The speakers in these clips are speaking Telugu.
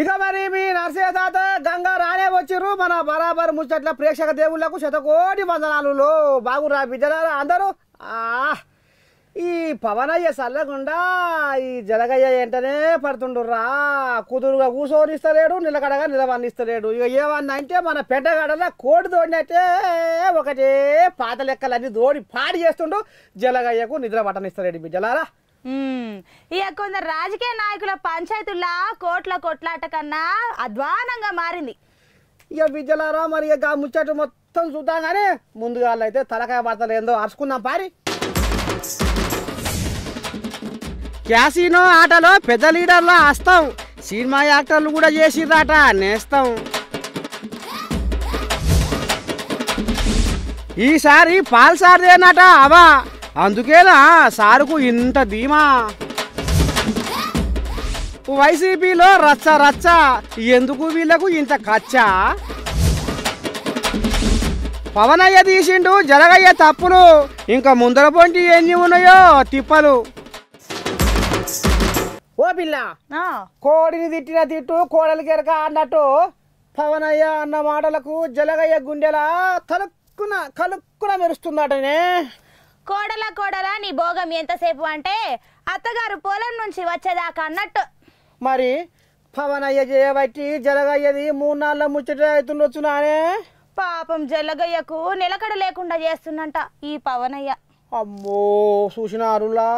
ఇక మరి మీ నరసింహ తాత గంగా రానే వచ్చిర్రు మన బరాబర్ ముచ్చట్ల ప్రేక్షక దేవుళ్లకు శతకోటి వందనాలు బాగురా బిడ్డలారా అందరూ ఈ పవనయ్య చల్లకుండా ఈ జలగయ్య వెంటనే పడుతుండుర్రా కుదురుగా కూసోనిస్తలేడు నిలకడగా నిలవన్నిస్తలేడు ఇక ఏమన్నా అంటే మన పెట్టగడల కోడి తోడినట్టే ఒకటే పాత లెక్కలన్నీ దోడి పాడి చేస్తుండు జలగయ్యకు నిద్ర పట్టనిస్తలేడు బిడ్డలారా ఇక కొందరు రాజకీయ నాయకుల పంచాయతీల్లో కోట్ల కొట్లాట కన్నా అధ్వానంగా మారింది ఇక విద్యలారా మరి ఇక ముచ్చట మొత్తం చూద్దాగానే ముందుగా అయితే తలకాయ వార్తలు ఏందో అరుచుకుందాం పారి క్యాసినో ఆటలో పెద్ద లీడర్లో ఆస్తాం సినిమా యాక్టర్లు కూడా చేసిర్రాట నేస్తాం ఈసారి పాల్సారిదేనట అవా అందుకేనా సారుకు ఇంత ధీమా వైసీపీలో రచ్చ రచ్చ ఎందుకు వీళ్ళకు ఇంత కచ్చ పవనయ్య తీసిండు జరగయ్య తప్పులు ఇంకా ముందర పొంటి ఎన్ని ఉన్నాయో తిప్పలు ఓ పిల్ల కోడిని తిట్టిన తిట్టు కోడలు గెరక అన్నట్టు పవనయ్య అన్న మాటలకు జలగయ్య గుండెలా తలుక్కున కలుక్కున మెరుస్తుందటనే కోడల కోడల నీ భోగం ఎంతసేపు అంటే అత్తగారు పొలం నుంచి వచ్చేదాకా అన్నట్టు మరి పవన్ అయ్య చేయబట్టి జలగయ్యది మూడు నాళ్ళ ముచ్చట అవుతుండొచ్చు నానే పాపం జలగయ్యకు నిలకడ లేకుండా చేస్తున్నంట ఈ పవనయ్య అమ్మో చూసిన అరులా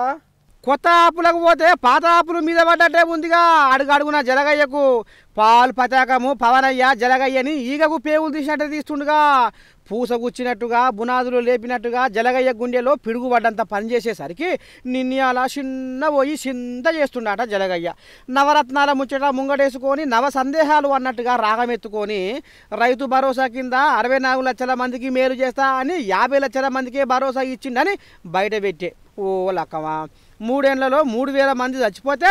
కొత్త ఆపులకు పోతే పాత ఆపులు మీద పడ్డట్టే ఉందిగా అడుగు అడుగున జలగయ్యకు పాలు పతాకము పవనయ్య జలగయ్యని ఈగకు పేవులు తీసినట్టు తీస్తుండగా పూసగుచ్చినట్టుగా బునాదులు లేపినట్టుగా జలగయ్య గుండెలో పిడుగుపడ్డంత పనిచేసేసరికి నిన్ని అలా చిన్న పోయి చింత చేస్తుండట జలగయ్య నవరత్నాల ముచ్చట ముంగటేసుకొని నవ సందేహాలు అన్నట్టుగా రాగం ఎత్తుకొని రైతు భరోసా కింద అరవై నాలుగు లక్షల మందికి మేలు చేస్తా అని యాభై లక్షల మందికే భరోసా ఇచ్చిండని బయట పెట్టే ఓ లక్కమా మూడేళ్లలో మూడు వేల మంది చచ్చిపోతే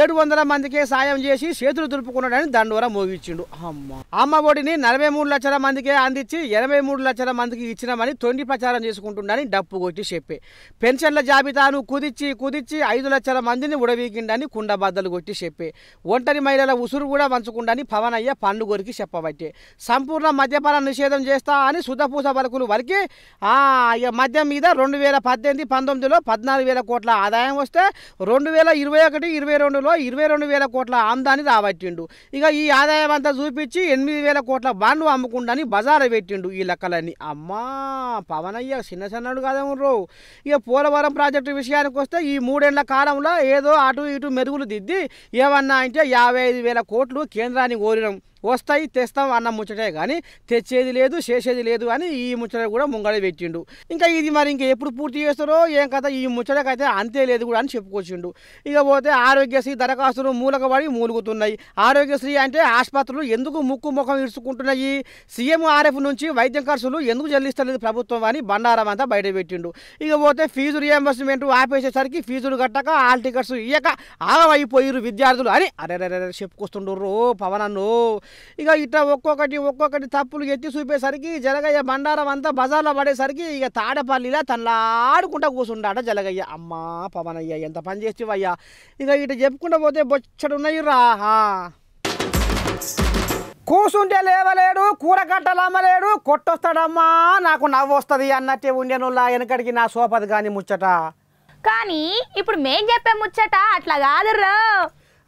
ఏడు వందల మందికే సాయం చేసి చేతులు దులుపుకున్నాడని దండోర మోగిచ్చిండు అమ్మ అమ్మ ఒడిని నలభై మూడు లక్షల మందికే అందించి ఎనభై మూడు లక్షల మందికి ఇచ్చినామని తొండి ప్రచారం చేసుకుంటుండని డప్పు కొట్టి చెప్పే పెన్షన్ల జాబితాను కుదిచ్చి కుదిచ్చి ఐదు లక్షల మందిని ఉడవీకిండని కుండబద్దలు కొట్టి చెప్పే ఒంటరి మహిళల ఉసురు కూడా అయ్య పవనయ్య పండుగొరికి చెప్పబట్టే సంపూర్ణ మద్యపానం నిషేధం చేస్తా అని సుధపూస వరకులు వరికి మద్యం మీద రెండు వేల పద్దెనిమిది పంతొమ్మిదిలో పద్నాలుగు వేల కోట్ల ఆదాయం టైం వస్తే రెండు వేల ఇరవై ఒకటి ఇరవై రెండులో ఇరవై రెండు వేల కోట్ల ఆందాన్ని రాబట్టిండు ఇక ఈ ఆదాయం అంతా చూపించి ఎనిమిది వేల కోట్ల బాండ్లు అమ్ముకుండా బజారు పెట్టిండు ఈ లెక్కలన్నీ అమ్మా పవనయ్య చిన్న సన్నడు కాదేమో ఇక పోలవరం ప్రాజెక్టు విషయానికి వస్తే ఈ మూడేళ్ల కాలంలో ఏదో అటు ఇటు మెరుగులు దిద్ది ఏమన్నా అంటే యాభై ఐదు వేల కోట్లు కేంద్రాన్ని కోరినాం వస్తాయి తెస్తాం అన్న ముచ్చటే కానీ తెచ్చేది లేదు చేసేది లేదు అని ఈ ముచ్చట కూడా ముంగడ పెట్టిండు ఇంకా ఇది మరి ఇంకా ఎప్పుడు పూర్తి చేస్తారో ఏం కదా ఈ ముచ్చటకైతే అంతే లేదు కూడా అని చెప్పుకొచ్చిండు ఇక పోతే ఆరోగ్యశ్రీ దరఖాస్తులు మూలకబడి మూలుగుతున్నాయి ఆరోగ్యశ్రీ అంటే ఆసుపత్రులు ఎందుకు ముక్కు ముఖం ఇడుచుకుంటున్నాయి సీఎం ఆర్ఎఫ్ నుంచి వైద్యం ఖర్చులు ఎందుకు చెల్లిస్తలేదు ప్రభుత్వం అని బండారం అంతా బయట పెట్టిండు ఇక పోతే ఫీజు రియంబర్స్మెంట్ ఆపేసేసరికి ఫీజులు కట్టక ఆల్ టికెట్స్ ఇయ్యక ఆగమైపోయారు విద్యార్థులు అని అరే అరే చెప్పుకొస్తుండ్రు పవన్ అన్ను ఇక ఇట్లా ఒక్కొక్కటి ఒక్కొక్కటి తప్పులు ఎత్తి చూపేసరికి జలగయ్య బండారం అంతా బజార్లో పడేసరికి ఇక తాడపల్లిలా తల్లాడుకుంటా కూర్చుండాట జలగయ్య అమ్మా పవనయ్య ఎంత పని చేస్తేవయ్యా ఇక ఇటు చెప్పుకుంటూ పోతే బొచ్చడున్నాయి రాహా కూసుంటే లేవలేడు కూర కట్టలు అమ్మలేడు కొట్టొస్తాడమ్మా నాకు నవ్వు వస్తుంది అన్నట్టే ఉండేనులా వెనకడికి నా సోపది కానీ ముచ్చట కానీ ఇప్పుడు మేం చెప్పే ముచ్చట అట్లా రా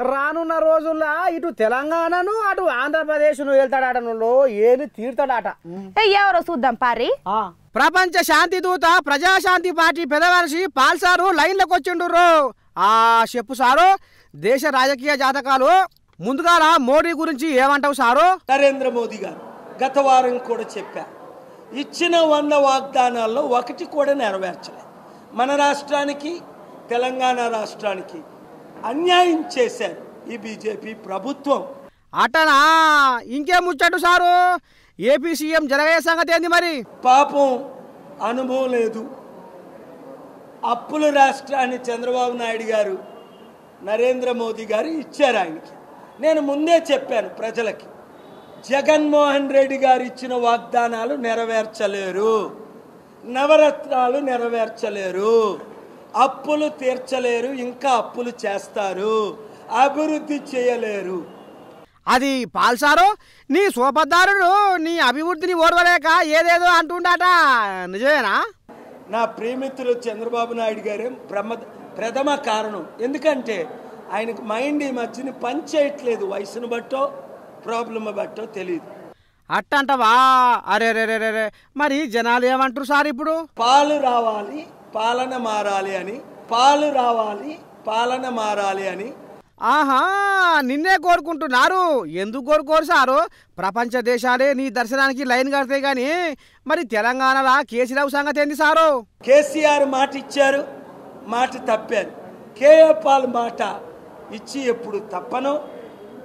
రానున్న రోజుల్లో ఇటు తెలంగాణను అటు ఆంధ్రప్రదేశ్ను వెళ్తాడాటనులో ఏది తీరుతాడాట ఎవరో చూద్దాం పారి ప్రపంచ శాంతి దూత ప్రజాశాంతి పార్టీ పెదవలసి పాల్సారు లైన్లకు వచ్చిండుర్రు ఆ చెప్పు సారు దేశ రాజకీయ జాతకాలు ముందుగా మోడీ గురించి ఏమంటావు సారు నరేంద్ర మోదీ గారు గత వారం కూడా చెప్పా ఇచ్చిన వంద వాగ్దానాల్లో ఒకటి కూడా నెరవేర్చలే మన రాష్ట్రానికి తెలంగాణ రాష్ట్రానికి అన్యాయం చేశారు ఈ బీజేపీ ప్రభుత్వం అటనా ఇంకే ముచ్చాడు సారు ఏపీ సీఎం జరగే సంగతి ఏంది మరి పాపం అనుభవం లేదు అప్పుల రాష్ట్రాన్ని చంద్రబాబు నాయుడు గారు నరేంద్ర మోదీ గారు ఇచ్చారు ఆయనకి నేను ముందే చెప్పాను ప్రజలకి జగన్మోహన్ రెడ్డి గారు ఇచ్చిన వాగ్దానాలు నెరవేర్చలేరు నవరత్నాలు నెరవేర్చలేరు అప్పులు తీర్చలేరు ఇంకా అప్పులు చేస్తారు అభివృద్ధి చేయలేరు అది పాల్సారు నీ సోపదారుడు నీ అభివృద్ధిని ఓర్వలేక ఏదేదో అంటుండట నిజమేనా నా ప్రేమితులు చంద్రబాబు నాయుడు గారు ప్రథమ కారణం ఎందుకంటే ఆయనకు మైండ్ ఈ మధ్యన పని చేయట్లేదు వయసును బట్టో ప్రాబ్లమ్ బట్టో తెలియదు అట్టంటవా అరే రే రే రే మరి జనాలు ఏమంటారు సార్ ఇప్పుడు పాలు రావాలి పాలన మారాలి అని పాలు రావాలి పాలన మారాలి అని ఆహా నిన్నే కోరుకుంటున్నారు ఎందుకు కోరుకోరు సారు ప్రపంచ దేశాలే నీ దర్శనానికి లైన్ కడతాయి కానీ మరి తెలంగాణలో కేసీరావు సంగతి ఏంది సారు కేసీఆర్ మాట ఇచ్చారు మాట తప్పారు పాల్ మాట ఇచ్చి ఎప్పుడు తప్పను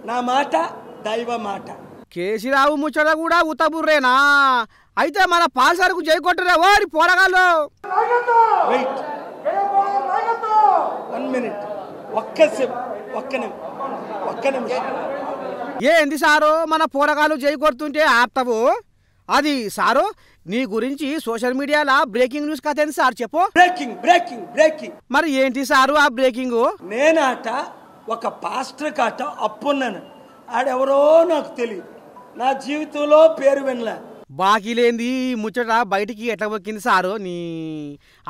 నా మాట దైవ మాట కేసీరావు ముచ్చట కూడా ఉతబుర్రేనా అయితే మన పాల్సరుకు చేయకొట్టరే ఓరి పోరగాళ్ళు వెయిట్ వన్ మినిట్ ఒక్క ఒక్క ఒక్క ఏంది సారు మన పూరగాలు జై కొడుతుంటే ఆప్తవు అది సారు నీ గురించి సోషల్ మీడియాలో బ్రేకింగ్ న్యూస్ కథ సార్ చెప్పు బ్రేకింగ్ బ్రేకింగ్ బ్రేకింగ్ మరి ఏంటి సారు ఆ బ్రేకింగ్ నేనాట ఒక పాస్టర్ కాట అప్పున్నాను ఆడెవరో నాకు తెలియదు నా జీవితంలో పేరు వినలే బాకీ లేనిది ముచ్చట బయటికి ఎట్లా పొక్కింది సారు నీ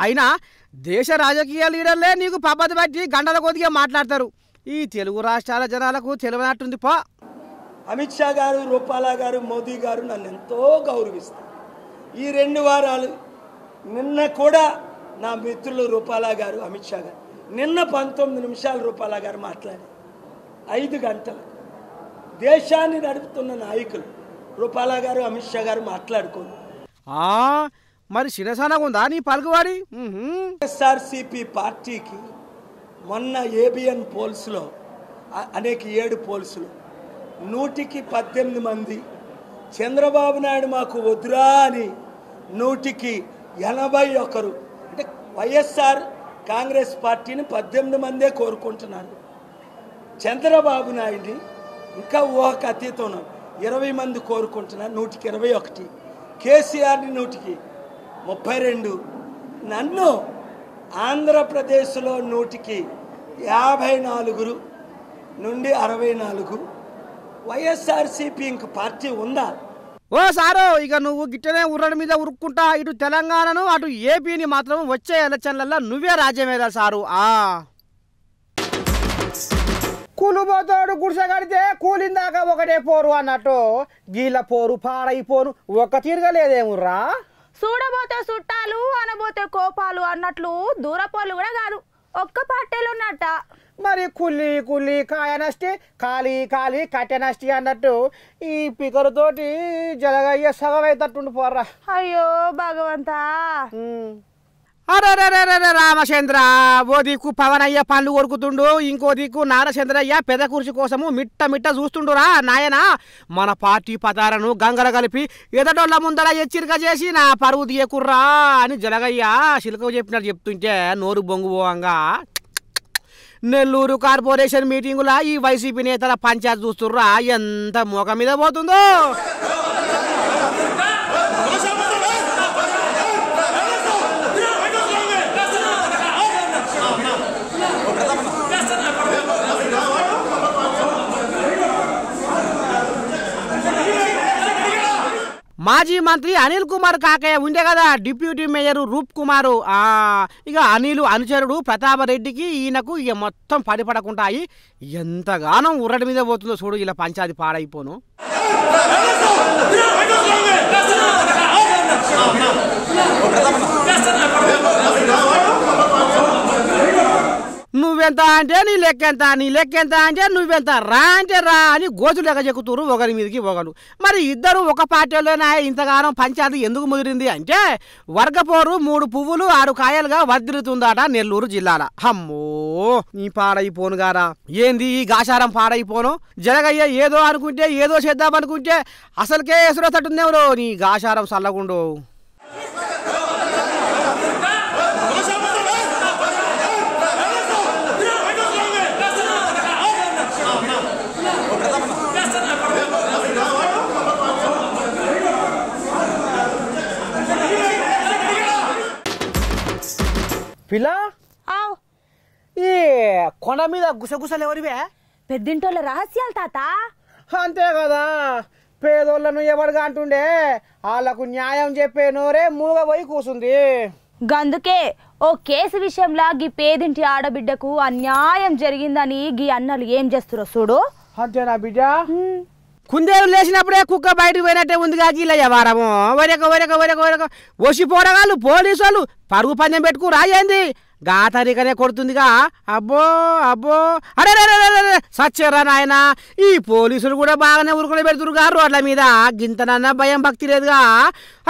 అయినా దేశ రాజకీయ లీడర్లే నీకు పబ్బత బట్టి గంటల కొద్దిగా మాట్లాడతారు ఈ తెలుగు రాష్ట్రాల జనాలకు తెలియనట్టుంది పా అమిత్ షా గారు రూపాలా గారు మోదీ గారు నన్ను ఎంతో గౌరవిస్తారు ఈ రెండు వారాలు నిన్న కూడా నా మిత్రులు రూపాలా గారు అమిత్ షా గారు నిన్న పంతొమ్మిది నిమిషాలు రూపాలా గారు మాట్లాడారు ఐదు గంటలు దేశాన్ని నడుపుతున్న నాయకులు రూపాల గారు అమిత్ షా గారు మాట్లాడుకోండి మరి చిన్నసానగా ఉందా నీ పలుకువాడి ఎస్ఆర్సిపి పార్టీకి మొన్న ఏబిఎన్ పోల్స్లో అనేక ఏడు పోల్స్లో నూటికి పద్దెనిమిది మంది చంద్రబాబు నాయుడు మాకు వద్దురా అని నూటికి ఎనభై ఒకరు అంటే వైఎస్ఆర్ కాంగ్రెస్ పార్టీని పద్దెనిమిది మందే కోరుకుంటున్నారు చంద్రబాబు నాయుడిని ఇంకా ఊహకు అతీతం ఇరవై మంది కోరుకుంటున్నా నూటికి ఇరవై ఒకటి కేసీఆర్ని నూటికి ముప్పై రెండు నన్ను ఆంధ్రప్రదేశ్లో నూటికి యాభై నాలుగురు నుండి అరవై నాలుగు వైఎస్ఆర్సీపీ ఇంక పార్టీ ఉందా ఓ సారో ఇక నువ్వు గిట్టనే ఉర్రడి మీద ఉరుక్కుంటా ఇటు తెలంగాణను అటు ఏపీని మాత్రం వచ్చే ఎలక్షన్లలో నువ్వే రాజ్యమేదా సారు ఆ కూలు పోతాడు గుడిసె కడితే కూలిందాక ఒకటే పోరు అన్నట్టు గీల పోరు పాడైపోను ఒక తీరగలేదేమురా చూడబోతే చుట్టాలు అనబోతే కోపాలు అన్నట్లు దూరపోలు కూడా కాదు ఒక్క పార్టీలు ఉన్నట్ట మరి కుల్లి కుల్లి కాయ నష్టి కాలి కాలి కట్టె నష్టి అన్నట్టు ఈ పికరుతోటి జలగయ్య సగం పోర్రా అయ్యో భగవంతా అరే రామచంద్ర ఓ దిక్కు పవనయ్య పళ్ళు కొడుకుతుండు ఇంకో దిక్కు నారచంద్రయ్య పెద కుర్చీ కోసము మిట్ట మిట్ట చూస్తుండురా నాయన మన పార్టీ పదాలను గంగర కలిపి ఎదటోళ్ళ ముందర హెచ్చరిక చేసి నా పరువు తీయకుర్రా అని జలగయ్య శిలకవు చెప్పినట్టు చెప్తుంటే నోరు బొంగు పోవంగా నెల్లూరు కార్పొరేషన్ మీటింగులా ఈ వైసీపీ నేతల పంచాయత్ చూస్తుర్రా ఎంత మొఖ మీద పోతుందో మాజీ మంత్రి అనిల్ కుమార్ కాకయ్య ఉండే కదా డిప్యూటీ మేయర్ రూప్ కుమారు ఇక అనిల్ అనుచరుడు ప్రతాపరెడ్డికి ఈయనకు ఇక మొత్తం పడిపడకుంటాయి ఎంతగానో ఉర్రడి మీద పోతుందో చూడు ఇలా పంచాది పాడైపోను నువ్వెంత అంటే నీ లెక్కెంత నీ లెక్కెంత అంటే నువ్వెంత రా అంటే రా అని గోచు లెక్క చెక్కుతురు ఒకరి మీదకి ఒకరు మరి ఇద్దరు ఒక పార్టీలోనే ఇంతకాలం పంచాయతీ ఎందుకు ముదిరింది అంటే వర్గపోరు మూడు పువ్వులు ఆరు కాయలుగా వర్ధిల్లుతుందట నెల్లూరు జిల్లాల అమ్మో నీ పాడైపోను గారా ఏంది ఈ గాశారం పాడైపోను జరగయ్య ఏదో అనుకుంటే ఏదో చేద్దామనుకుంటే అసలుకే ఎసురతట్టుందేవరో నీ గాశారం చల్లగుండో పిల్లా ఆవ్ ఈ కొండ మీద గుసగుసలు ఎవరివే పెద్దింటోళ్ళ రహస్యాలు తాత అంతే కదా పేదోళ్ళను ఎవరుగా అంటుండే వాళ్ళకు న్యాయం చెప్పే నోరే పోయి కూసుంది గందుకే ఓ కేసు విషయంలో గీ పేదింటి ఆడబిడ్డకు అన్యాయం జరిగిందని గీ అన్నలు ఏం చేస్తురో చూడు అంతేనా బిడ్డ కుందేలు లేచినప్పుడే కుక్క బయటకు పోయినట్టే ఉంది కాకి ఇలా వ్యవహారము వరక వరక వరక వరక వసి పోరగాళ్ళు పోలీసు వాళ్ళు పరుగు పందెం పెట్టుకు రాయింది గాతరికనే కొడుతుందిగా అబ్బో అబ్బో అరే సచ్చేరా నాయన ఈ పోలీసులు కూడా బాగానే ఉరుకుని పెడుతురుగా రోడ్ల మీద గింతనన్న భయం భక్తి లేదుగా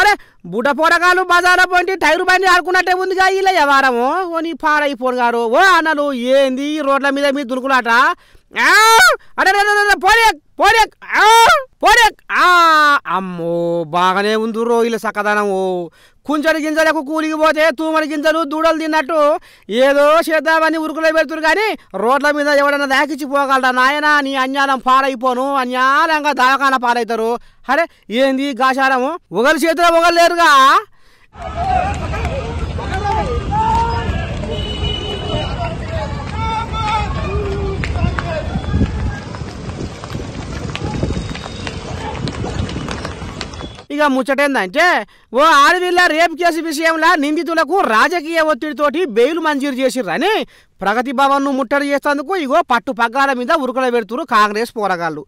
అరే బుడ్డ పోరగాలు బజారా పోయి టైర్ బండి ఆడుకున్నట్టే ఉందిగా ఇలా ఓ నీ పాడైపోను గారు ఓ అన్నలు ఏంది రోడ్ల మీద మీ దురుకులాట అరే పోలేక్ పోలేక్ అమ్మో బాగానే ఉంది రో ఇలా ఓ కుంచెడు గింజలకు కూలికి పోతే తూమడి గింజలు దూడలు తిన్నట్టు ఏదో చేద్దామని ఉరుకులో పెడుతురు కానీ రోడ్ల మీద ఎవడన్నా దాకిచ్చి పోగలరా నాయన నీ అన్యాలం పాడైపోను అన్యాలంగా దాకాన పాడైతారు అరే ఏంది గాశారము ఒకరి చేతిలో ఒకరు లేరుగా ఇక ముచ్చటేందంటే ఓ ఆడవిల్ల రేప్ కేసు విషయంలో నిందితులకు రాజకీయ ఒత్తిడితోటి బెయిల్ మంజూరు చేసిర్రని ప్రగతి భవన్ను ముట్టడి చేసేందుకు ఇగో పట్టు పగ్గాల మీద ఉరుకుల పెడుతురు కాంగ్రెస్ పోరగాళ్ళు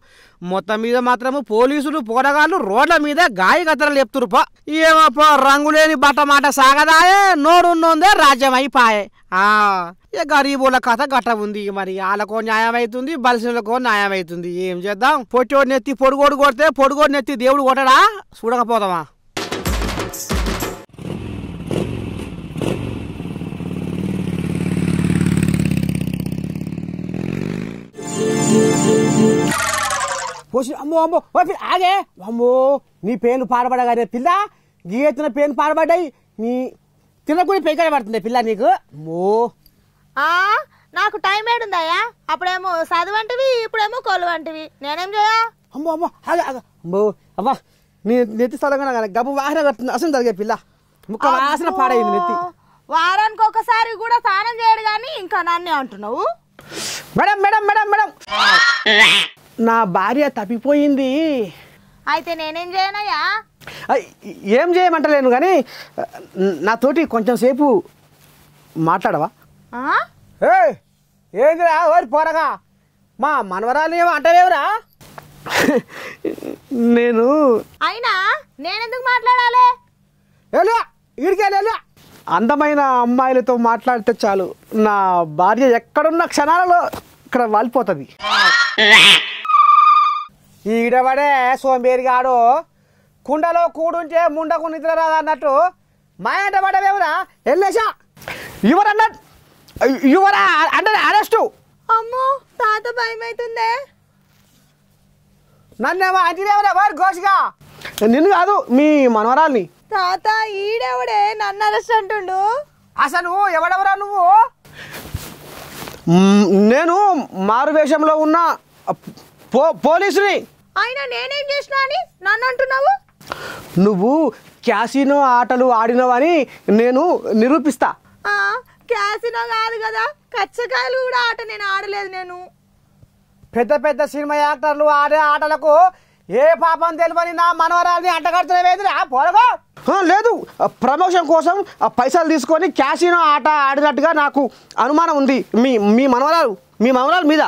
మొత్తం మీద మాత్రము పోలీసులు పోరగాళ్ళు రోడ్ల మీద గాయగతలు లేపుతురు పా ఏమో రంగులేని బట్టమాట సాగదాయే నోరున్నోందే రాజ్యం అయిపాయే ఇక గరీబుల కథ గట్ట ఉంది మరి వాళ్ళకో న్యాయం అవుతుంది బలిసినకో న్యాయం అవుతుంది ఏం చేద్దాం పొట్టోడు నెత్తి పొడుగోడు కొడితే పొడుగోడు నెత్తి దేవుడు కొట్టడా చూడకపోదామా అమ్మో అమ్మో ఆగే అమ్మో నీ పేను పాడబడగానే పిల్ల గీయతున్న పేను పాడబడ్డాయి నీ తినకుండా పైకాడ పడుతుంది పిల్ల నీకు మో ఆ నాకు టైం ఏడుందయ్యా అప్పుడేమో చదువంటివి ఇప్పుడేమో కొలు వంటివి నేనేం చేయా అమ్మో అమ్మో అమ్మో అమ్మా నీ నెత్తి సలగా గబ్బు వాసన కడుతుంది అసలు జరిగే పిల్ల ముక్క వాసన పాడైంది నెత్తి వారానికి ఒకసారి కూడా స్నానం చేయడు కానీ ఇంకా నన్నే అంటున్నావు మేడం మేడం మేడం మేడం నా భార్య తప్పిపోయింది అయితే నేనేం చేయనయ్యా ఏం చేయమంటలేను కానీ నాతోటి కొంచెం సేపు మాట్లాడవా ఏందిరా ఓరి పోరగా మా మనవరాలు ఏమో అంటలేవురా నేను అయినా నేనెందుకు మాట్లాడాలి ఇడికెళ్ళా అందమైన అమ్మాయిలతో మాట్లాడితే చాలు నా భార్య ఎక్కడున్న క్షణాలలో ఇక్కడ వాలిపోతుంది ఈడబడే సోంబేరిగాడు కుండలో కూడుంటే ముండకు నిద్ర రాదన్నట్టు మాయంట పడవేమరా ఎవరా యువర్ అన్న యువర్ అండర్ అరెస్టు అమ్మో తాత భయమవుతుందే నన్నేమో అంజనేవరా వారు ఘోషగా నిన్ను కాదు మీ మనవరాల్ని తాత ఈడెవడే నన్ను అరెస్ట్ అంటుండు అసలు ఎవడెవరా నువ్వు నేను మారు వేషంలో ఉన్న పో పోలీసుని అయినా నేనేం చేసినా అని నన్ను అంటున్నావు నువ్వు క్యాసినో ఆటలు ఆడినవని నేను నిరూపిస్తా క్యాసినో కాదు కదా కచ్చకాయలు కూడా ఆట నేను ఆడలేదు నేను పెద్ద పెద్ద సినిమా యాక్టర్లు ఆడే ఆటలకు ఏ పాపం తెలియని నా మనవరాల్ని అంటగడుతున్నవేదిరా లేదు ప్రమోషన్ కోసం పైసలు తీసుకొని క్యాసినో ఆట ఆడినట్టుగా నాకు అనుమానం ఉంది మీ మీ మనవరాలు మీ మమరాలు మీద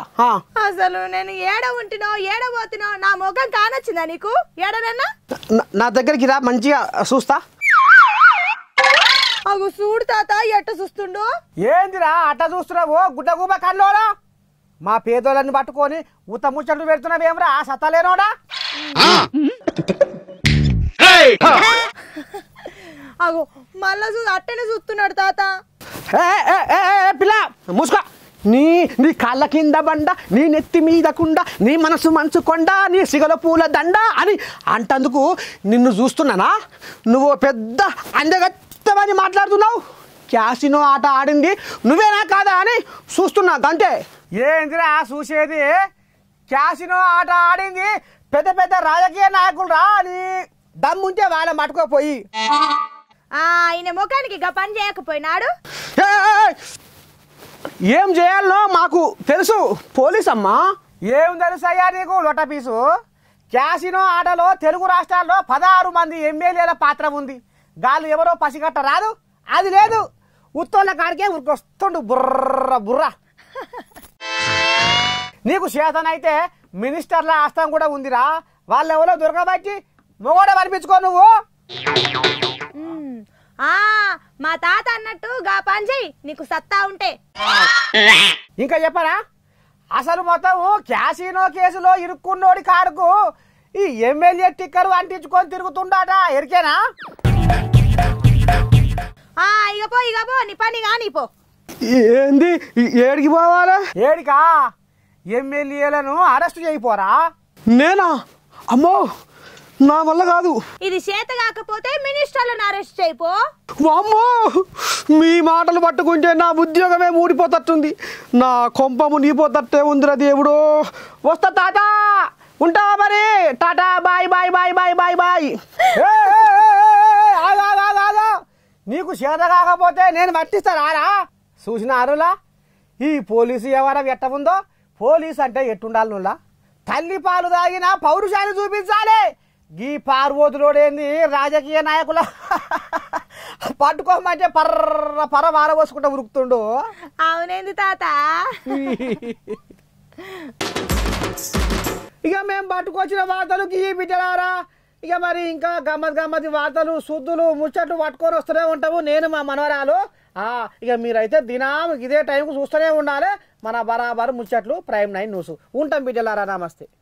అసలు నేను ఏడ ఉంటునో ఏడ పోతునో నా ముఖం కానొచ్చిందా నీకు ఏడనన్నా నా దగ్గరికి రా మంచిగా చూస్తా అగు చూడు తాత ఎట్ట చూస్తుండు ఏందిరా అట్ట చూస్తున్నావు గుడ్డ గుబ కల్లోడా మా పేదోళ్ళని పట్టుకొని ఉత ముచ్చట్లు పెడుతున్నావేమరా ఆ సతాలేనోడా అగో మళ్ళా చూ అట్టనే చూస్తున్నాడు తాత పిల్ల మూసుకో నీ నీ కాళ్ళ కింద బండ నీ నెత్తి మీద కుండ నీ మనసు మంచు కొండ నీ సిగల పూల దండ అని అంటందుకు నిన్ను చూస్తున్నానా నువ్వు పెద్ద అందగత్తమని మాట్లాడుతున్నావు క్యాసినో ఆట ఆడింది నువ్వేనా కాదా అని చూస్తున్నా అంతే ఏందిరా చూసేది క్యాసినో ఆట ఆడింది పెద్ద పెద్ద రాజకీయ నాయకులు రా అని దమ్ముంటే వాళ్ళ మటుకోపోయి ఆయన ముఖానికి ఇక పని చేయకపోయినాడు ఏం చేయాలో మాకు తెలుసు పోలీస్ అమ్మా ఏం అయ్యా నీకు లొట్ట క్యాసినో ఆటలో తెలుగు రాష్ట్రాల్లో పదహారు మంది ఎమ్మెల్యేల పాత్ర ఉంది గాలు ఎవరో పసిగట్ట రాదు అది లేదు ఉత్తోళ్ళ కాడికే ఉరికొస్తుండు బుర్ర బుర్ర నీకు చేతనైతే మినిస్టర్ల ఆస్థం కూడా ఉందిరా వాళ్ళెవరో దొరకబట్టి మొగోడ పనిపించుకో నువ్వు మా తాత అన్నట్టు గా పని నీకు సత్తా ఉంటే ఇంకా చెప్పరా అసలు మొత్తం క్యాసినో కేసులో ఇరుక్కున్నోడి కారుకు ఈ ఎమ్మెల్యే టిక్కర్ అంటించుకొని తిరుగుతుండాట ఎరికేనా ఆ ఇక పో ఇక పో నీ పని కానీ పో ఏంది ఏడికి పోవాలా ఏడికా ఎమ్మెల్యేలను అరెస్ట్ చేయిపోరా నేనా అమ్మో నా వల్ల కాదు ఇది చేత కాకపోతే మినిస్టర్లను అరెస్ట్ చేయిపో అమ్మో మీ మాటలు పట్టుకుంటే నా ఉద్యోగమే ఊడిపోతట్టుంది నా కొంపము నీపోతట్టే ఉందిరా దేవుడు వస్తా తాత ఉంటా మరి tata bye bye bye bye bye bye నీకు చేత కాకపోతే నేను పట్టిస్తా రారా చూసిన అరులా ఈ పోలీసు వ్యవహారం ఎట్ట ఉందో పోలీసు అంటే ఎట్టుండాలి నువ్వులా తల్లి పాలు తాగిన పౌరుషాన్ని చూపించాలి గీ పార్వోతులోడేంది రాజకీయ నాయకుల పట్టుకోమంటే పర్ర వార వారబోసుకుంటా ఉరుకుతుండు అవునేంది తాత ఇక మేము పట్టుకొచ్చిన వార్తలు గీ బిడ్డలారా ఇక మరి ఇంకా గమ్మత్ గమ్మత్ వార్తలు శుద్ధులు ముచ్చట్లు పట్టుకొని వస్తూనే ఉంటాము నేను మా మనవరాలు ఇక మీరైతే దినం ఇదే టైంకు చూస్తూనే ఉండాలి మన బరాబర్ ముచ్చట్లు ప్రైమ్ నైన్ న్యూస్ ఉంటాం బిడ్డలారా నమస్తే